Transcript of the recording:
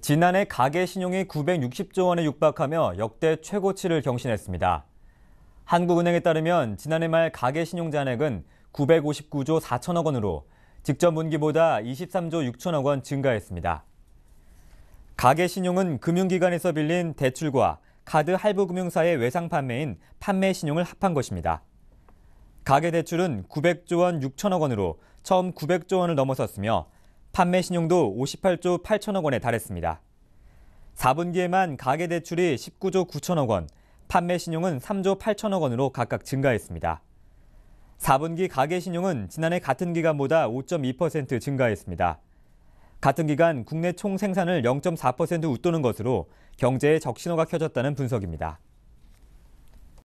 지난해 가계 신용이 960조 원에 육박하며 역대 최고치를 경신했습니다. 한국은행에 따르면 지난해 말 가계 신용 잔액은 959조 4천억 원으로 직전 분기보다 23조 6천억 원 증가했습니다. 가계 신용은 금융기관에서 빌린 대출과 카드 할부 금융사의 외상 판매인 판매 신용을 합한 것입니다. 가계 대출은 900조 원 6천억 원으로 처음 900조 원을 넘어섰으며 판매 신용도 58조 8천억 원에 달했습니다. 4분기에만 가계 대출이 19조 9천억 원, 판매 신용은 3조 8천억 원으로 각각 증가했습니다. 4분기 가계 신용은 지난해 같은 기간보다 5.2% 증가했습니다. 같은 기간 국내 총 생산을 0.4% 웃도는 것으로 경제에 적신호가 켜졌다는 분석입니다.